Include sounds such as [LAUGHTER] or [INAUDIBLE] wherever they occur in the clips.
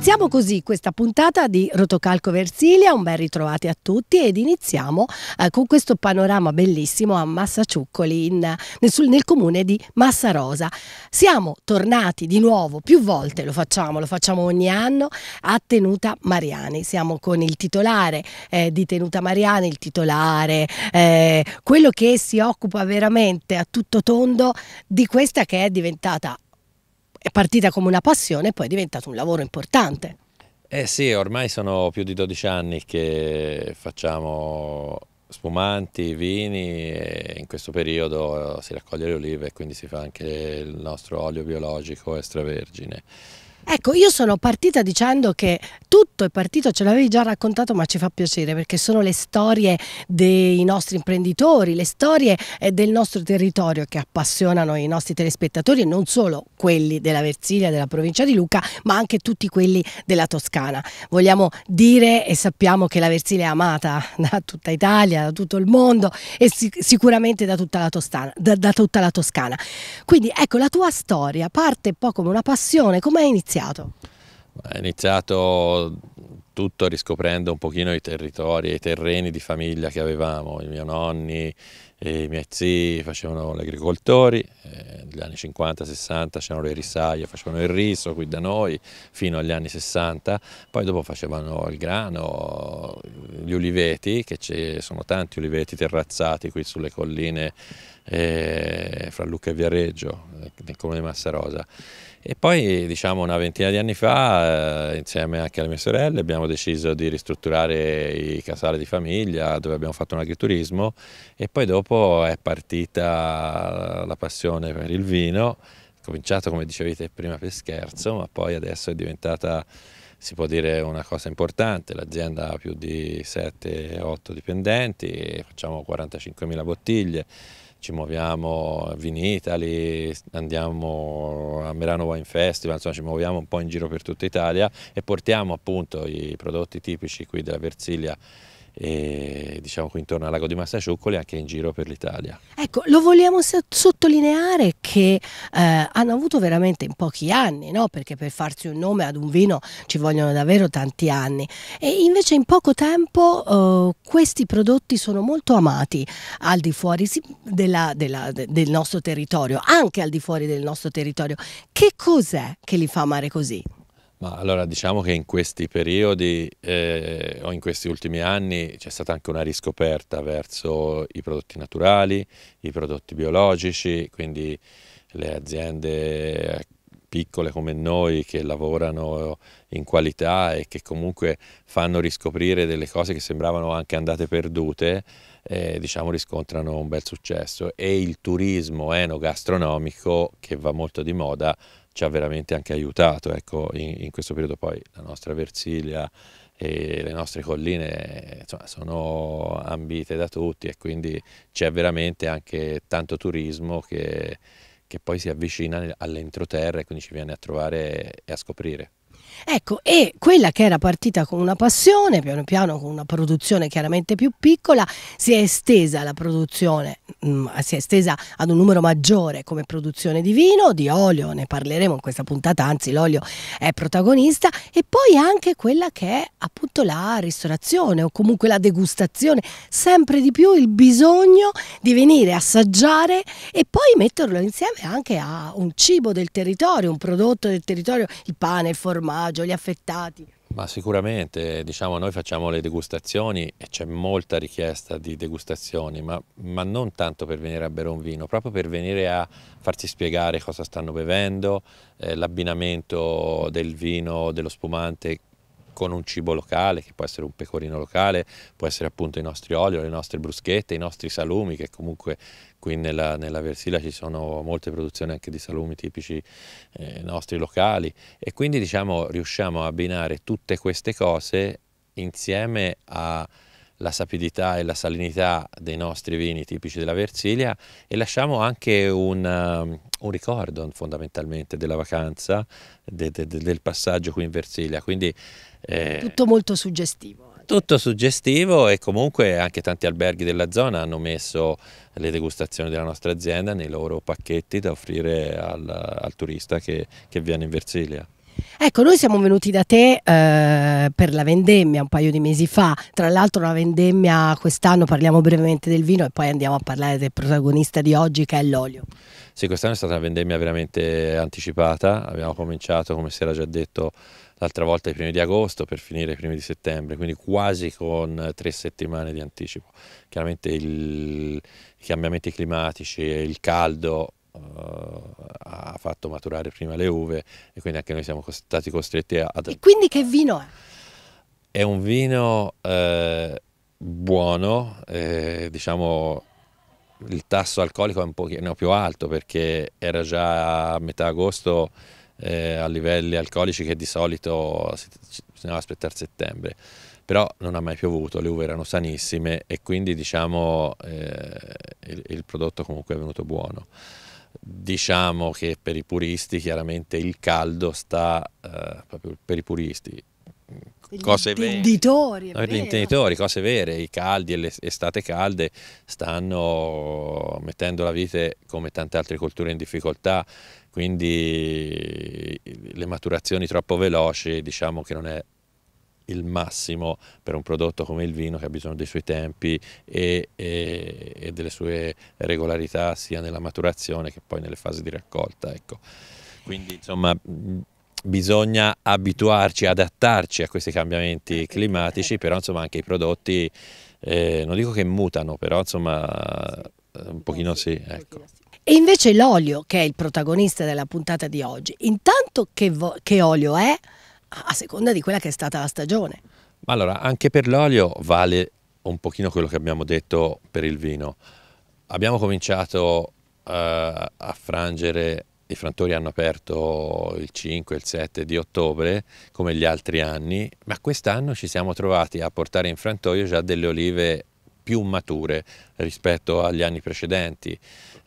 Iniziamo così questa puntata di Rotocalco Versilia, un ben ritrovati a tutti ed iniziamo eh, con questo panorama bellissimo a Massaciuccoli in, nel, sul, nel, comune di Massarosa. Siamo tornati di nuovo, più volte lo facciamo, lo facciamo ogni anno, a Tenuta Mariani. Siamo con il titolare eh, di Tenuta Mariani, il titolare, eh, quello che si occupa veramente a tutto tondo di questa che è diventata è partita come una passione e poi è diventato un lavoro importante. Eh sì, ormai sono più di 12 anni che facciamo spumanti, vini e in questo periodo si raccoglie le olive e quindi si fa anche il nostro olio biologico extravergine. Ecco, io sono partita dicendo che tutto è partito, ce l'avevi già raccontato ma ci fa piacere perché sono le storie dei nostri imprenditori, le storie eh, del nostro territorio che appassionano i nostri telespettatori e non solo quelli della Versilia, della provincia di Luca, ma anche tutti quelli della Toscana. Vogliamo dire e sappiamo che la Versilia è amata [LAUGHS] da tutta Italia, da tutto il mondo e sicuramente da tutta, Tostana, da, da tutta la Toscana. Quindi ecco, la tua storia parte un po' come una passione, come è iniziata? iniziato? È iniziato tutto riscoprendo un pochino i territori, e i terreni di famiglia che avevamo, i miei nonni e i miei zii facevano gli agricoltori, eh, negli anni 50-60 c'erano le risaie, facevano il riso qui da noi fino agli anni 60, poi dopo facevano il grano, gli uliveti, che ci sono tanti uliveti terrazzati qui sulle colline eh, fra Lucca e Viareggio, nel eh, comune di Massarosa e poi diciamo una ventina di anni fa, eh, insieme anche alle mie sorelle, abbiamo deciso di ristrutturare i casali di famiglia dove abbiamo fatto un agriturismo e poi dopo è partita la passione per il vino, cominciato come dicevate prima per scherzo, ma poi adesso è diventata si può dire una cosa importante, l'azienda ha più di 7-8 dipendenti, facciamo 45.000 bottiglie ci muoviamo a Vinitali, andiamo a Merano Wine Festival, insomma ci muoviamo un po' in giro per tutta Italia e portiamo appunto i prodotti tipici qui della Versilia e diciamo qui intorno al lago di Massasciuccoli anche in giro per l'Italia. Ecco, lo vogliamo sottolineare che eh, hanno avuto veramente in pochi anni, no? perché per farsi un nome ad un vino ci vogliono davvero tanti anni e invece in poco tempo eh, questi prodotti sono molto amati al di fuori della, della, del nostro territorio, anche al di fuori del nostro territorio. Che cos'è che li fa amare così? Ma allora diciamo che in questi periodi eh, o in questi ultimi anni c'è stata anche una riscoperta verso i prodotti naturali, i prodotti biologici, quindi le aziende piccole come noi che lavorano in qualità e che comunque fanno riscoprire delle cose che sembravano anche andate perdute, eh, diciamo riscontrano un bel successo e il turismo enogastronomico che va molto di moda ci ha veramente anche aiutato ecco, in, in, questo periodo. Poi la nostra Versilia e le nostre colline insomma, sono ambite da tutti e quindi c'è veramente anche tanto turismo che, che poi si avvicina all'entroterra e quindi ci viene a trovare e a scoprire. Ecco, e quella che era partita con una passione, piano piano con una produzione chiaramente più piccola, si è estesa la produzione, mh, mm, si è estesa ad un numero maggiore come produzione di vino, di olio, ne parleremo in questa puntata, anzi l'olio è protagonista, e poi anche quella che è appunto la ristorazione o comunque la degustazione, sempre di più il bisogno di venire, assaggiare e poi metterlo insieme anche a un cibo del territorio, un prodotto del territorio, il pane, il formaggio disagio, gli affettati? Ma sicuramente, diciamo, noi facciamo le degustazioni e c'è molta richiesta di degustazioni, ma, ma, non tanto per venire a bere un vino, proprio per venire a farsi spiegare cosa stanno bevendo, eh, l'abbinamento del vino, dello spumante con un cibo locale, che può essere un pecorino locale, può essere appunto i nostri oli, le nostre bruschette, i nostri salumi, che comunque qui nella, nella Versilia ci sono molte produzioni anche di salumi tipici eh, nostri locali e quindi diciamo riusciamo a abbinare tutte queste cose insieme alla sapidità e la salinità dei nostri vini tipici della Versilia e lasciamo anche un, um, un ricordo fondamentalmente della vacanza, de, de, del passaggio qui in Versilia. Quindi eh, tutto molto suggestivo. Tutto suggestivo e comunque anche tanti alberghi della zona hanno messo le degustazioni della nostra azienda nei loro pacchetti da offrire al, al turista che, che viene in Versilia. Ecco, noi siamo venuti da te eh, per la vendemmia un paio di mesi fa, tra l'altro la vendemmia quest'anno parliamo brevemente del vino e poi andiamo a parlare del protagonista di oggi che è l'olio. Sì, quest'anno è stata una vendemmia veramente anticipata, abbiamo cominciato come si era già detto l'altra volta i primi di agosto per finire i primi di settembre, quindi quasi con tre settimane di anticipo. Chiaramente il, i cambiamenti climatici e il caldo uh, ha fatto maturare prima le uve e quindi anche noi siamo stati costretti ad... E quindi che vino è? È un vino eh, buono, eh, diciamo il tasso alcolico è un pochino più alto perché era già a metà agosto eh, a livelli alcolici che di solito bisognava aspettare settembre però non ha mai piovuto, le uve erano sanissime e quindi diciamo eh, il, il, prodotto comunque è venuto buono. Diciamo che per i puristi chiaramente il caldo sta eh, proprio per i puristi. Cose gli intenditori, vere. No, gli intenditori, cose vere, i caldi e le estate calde stanno mettendo la vite come tante altre colture in difficoltà quindi le maturazioni troppo veloci diciamo che non è il massimo per un prodotto come il vino che ha bisogno dei suoi tempi e, e, e delle sue regolarità sia nella maturazione che poi nelle fasi di raccolta. Ecco. Quindi insomma bisogna abituarci, adattarci a questi cambiamenti climatici, però insomma anche i prodotti, eh, non dico che mutano, però insomma eh, un pochino sì. Ecco. E invece l'olio, che è il protagonista della puntata di oggi, intanto che, che olio è, a seconda di quella che è stata la stagione. Ma allora, anche per l'olio vale un pochino quello che abbiamo detto per il vino. Abbiamo cominciato eh, a frangere, i frantori hanno aperto il 5 il 7 di ottobre, come gli altri anni, ma quest'anno ci siamo trovati a portare in frantoio già delle olive più mature rispetto agli anni precedenti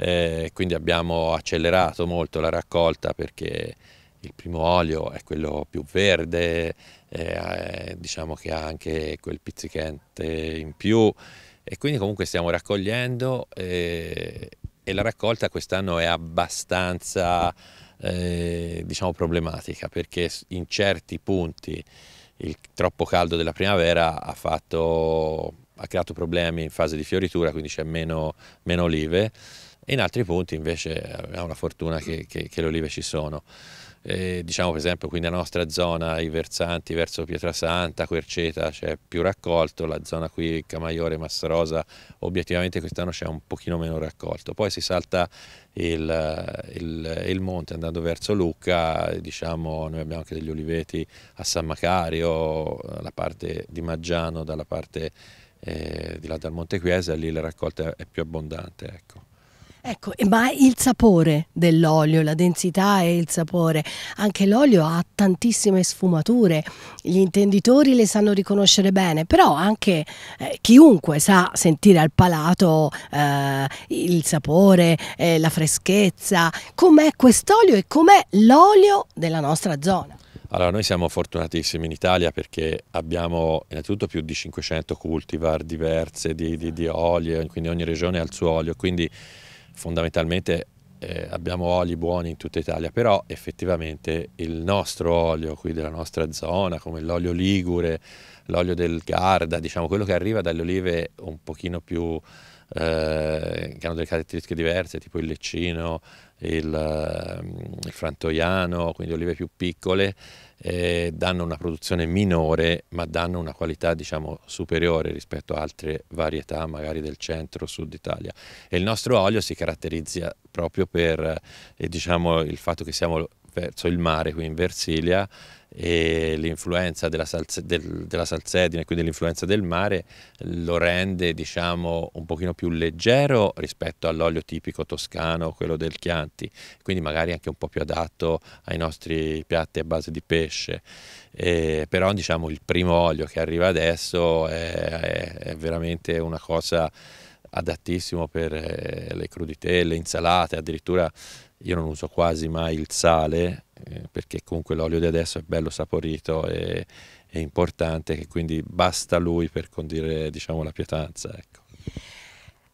eh, quindi abbiamo accelerato molto la raccolta perché il primo olio è quello più verde, eh, eh diciamo che ha anche quel pizzicante in più e quindi comunque stiamo raccogliendo e, eh, e la raccolta quest'anno è abbastanza eh, diciamo problematica perché in certi punti il troppo caldo della primavera ha, fatto, ha creato problemi in fase di fioritura, quindi c'è meno, meno olive e in altri punti invece è una fortuna che, che, che le olive ci sono. E, diciamo per esempio qui nella nostra zona i versanti verso Pietrasanta, Querceta c'è più raccolto, la zona qui Camaiore, Massarosa obiettivamente quest'anno c'è un pochino meno raccolto, poi si salta il, il, il, monte andando verso Lucca, diciamo noi abbiamo anche degli oliveti a San Macario, la parte di Maggiano dalla parte eh, di là dal Monte Chiesa, lì la raccolta è più abbondante. Ecco. Ecco, ma il sapore dell'olio, la densità e il sapore, anche l'olio ha tantissime sfumature, gli intenditori le sanno riconoscere bene, però anche eh, chiunque sa sentire al palato eh, il sapore, eh, la freschezza, com'è quest'olio e com'è l'olio della nostra zona. Allora, noi siamo fortunatissimi in Italia perché abbiamo innanzitutto più di 500 cultivar diverse di, di, di olio, quindi ogni regione ha il suo olio, quindi fondamentalmente eh, abbiamo oli buoni in tutta Italia, però effettivamente il nostro olio qui della nostra zona, come l'olio ligure, l'olio del Garda, diciamo quello che arriva dalle olive un pochino più eh, che hanno delle caratteristiche diverse, tipo il leccino, il, ehm, il frantoiano, quindi olive più piccole, eh, danno una produzione minore ma danno una qualità diciamo, superiore rispetto a altre varietà magari del centro sud Italia. E il nostro olio si caratterizza proprio per eh, diciamo, il fatto che siamo verso il mare qui in Versilia e l'influenza della, salse, del, della salsedine, quindi l'influenza del mare, lo rende diciamo un pochino più leggero rispetto all'olio tipico toscano, quello del Chianti, quindi magari anche un po' più adatto ai nostri piatti a base di pesce. E, però diciamo il primo olio che arriva adesso è, è, è veramente una cosa adattissimo per eh, le crudite, le insalate, addirittura io non uso quasi mai il sale eh, perché comunque l'olio di adesso è bello saporito e è importante, quindi basta lui per condire diciamo, la pietanza. Ecco.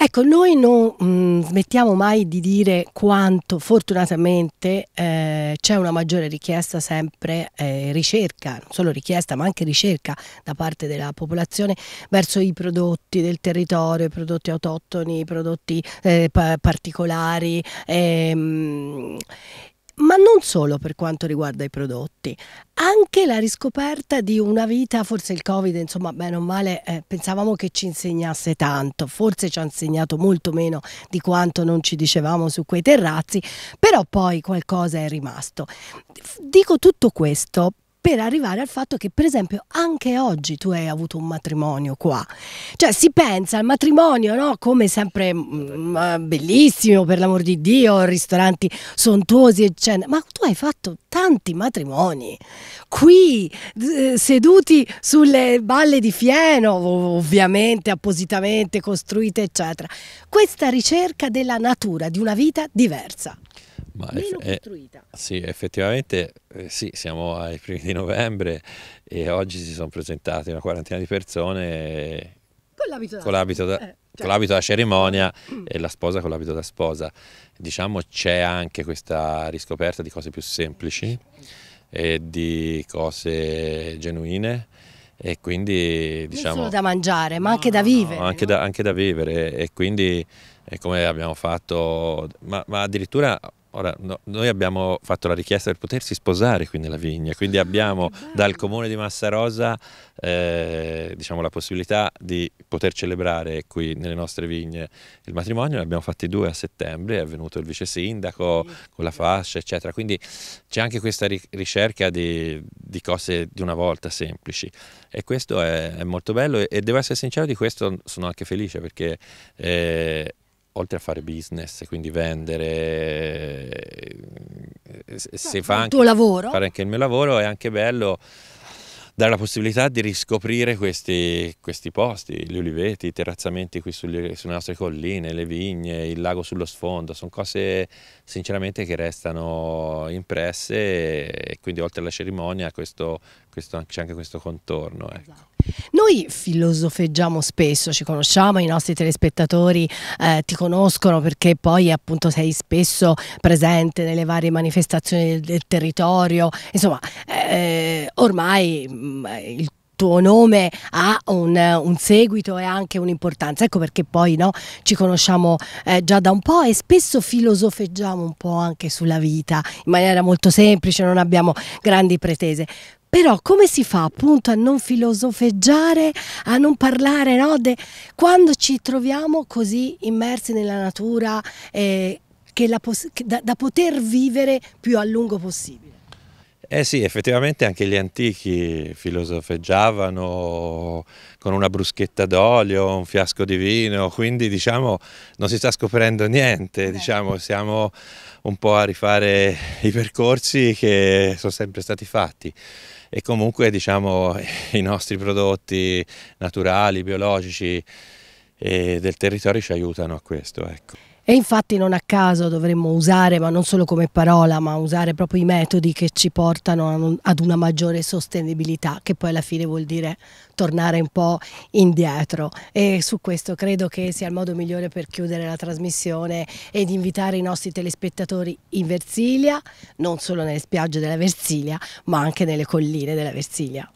Ecco, noi non mh, mm, smettiamo mai di dire quanto fortunatamente eh, c'è una maggiore richiesta sempre eh, ricerca, non solo richiesta ma anche ricerca da parte della popolazione verso i prodotti del territorio, i prodotti autoctoni, i prodotti eh, pa particolari. Ehm, ma non solo per quanto riguarda i prodotti, anche la riscoperta di una vita, forse il Covid, insomma, bene o male, eh, pensavamo che ci insegnasse tanto, forse ci ha insegnato molto meno di quanto non ci dicevamo su quei terrazzi, però poi qualcosa è rimasto. Dico tutto questo per arrivare al fatto che per esempio anche oggi tu hai avuto un matrimonio qua. Cioè si pensa al matrimonio no? come sempre mh, mm, mm, ah, bellissimo per l'amor di Dio, ristoranti sontuosi eccetera, ma tu hai fatto tanti matrimoni qui eh, seduti sulle balle di fieno ovviamente appositamente costruite eccetera. Questa ricerca della natura di una vita diversa. Ma meno eff- eh, costruita. Eh, sì, effettivamente eh, sì, siamo ai primi di novembre e oggi si sono presentate una quarantina di persone con l'abito da, con l'abito da, eh, cioè. con l'abito da cerimonia [CLEARS THROAT] mm. e la sposa con l'abito da sposa. Diciamo c'è anche questa riscoperta di cose più semplici e di cose genuine e quindi diciamo... Non solo da mangiare, ma no, anche da vivere. No, anche, no? Da, anche, da, vivere e quindi è eh, come abbiamo fatto, ma, ma addirittura Ora, no, noi abbiamo fatto la richiesta per potersi sposare qui nella vigna, quindi ah, abbiamo dal comune di Massarosa eh, diciamo, la possibilità di poter celebrare qui nelle nostre vigne il matrimonio, ne abbiamo fatti due a settembre, è venuto il vice sindaco con la fascia, eccetera, quindi c'è anche questa ricerca di, di, cose di una volta semplici e questo è, è molto bello e, e, devo essere sincero di questo sono anche felice perché... Eh, oltre a fare business, quindi vendere, eh, se fa anche, fare anche il mio lavoro, è anche bello dare la possibilità di riscoprire questi, questi posti, gli uliveti, i terrazzamenti qui sugli, sulle nostre colline, le vigne, il lago sullo sfondo, sono cose sinceramente che restano impresse e quindi oltre alla cerimonia questo, questo, c'è anche questo contorno. Ecco. Noi filosofeggiamo spesso, ci conosciamo, i nostri telespettatori eh, ti conoscono perché poi appunto sei spesso presente nelle varie manifestazioni del, del territorio, insomma eh, ormai mh, mm, il tuo nome ha un, un, seguito e anche un'importanza. Ecco perché poi no, ci conosciamo eh, già da un po' e spesso filosofeggiamo un po' anche sulla vita in maniera molto semplice, non abbiamo grandi pretese. Però come si fa appunto a non filosofeggiare, a non parlare no, de, quando ci troviamo così immersi nella natura eh, da, da poter vivere più a lungo possibile? Eh sì, effettivamente anche gli antichi filosofeggiavano con una bruschetta d'olio, un fiasco di vino, quindi diciamo non si sta scoprendo niente, diciamo siamo un po' a rifare i percorsi che sono sempre stati fatti e comunque diciamo, [LAUGHS] i nostri prodotti naturali, biologici eh, del territorio ci aiutano a questo. Ecco. E infatti non a caso dovremmo usare, ma non solo come parola, ma usare proprio i metodi che ci portano ad una maggiore sostenibilità, che poi alla fine vuol dire tornare un po' indietro. E su questo credo che sia il modo migliore per chiudere la trasmissione ed invitare i nostri telespettatori in Versilia, non solo nelle spiagge della Versilia, ma anche nelle colline della Versilia.